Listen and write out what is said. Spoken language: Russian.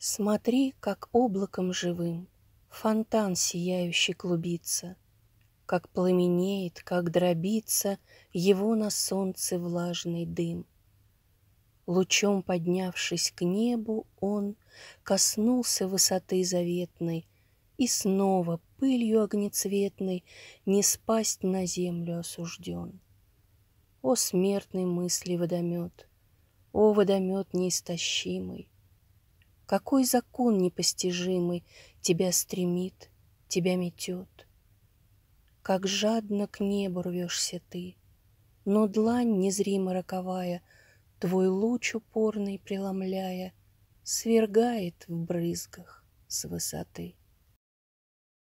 Смотри, как облаком живым Фонтан сияющий клубится, Как пламенеет, как дробится Его на солнце влажный дым. Лучом поднявшись к небу, он Коснулся высоты заветной И снова пылью огнецветной Не спасть на землю осужден. О смертной мысли водомет, О водомет неистощимый, какой закон непостижимый Тебя стремит, тебя метет? Как жадно к небу рвешься ты, Но длань незримо роковая, Твой луч упорный преломляя, Свергает в брызгах с высоты.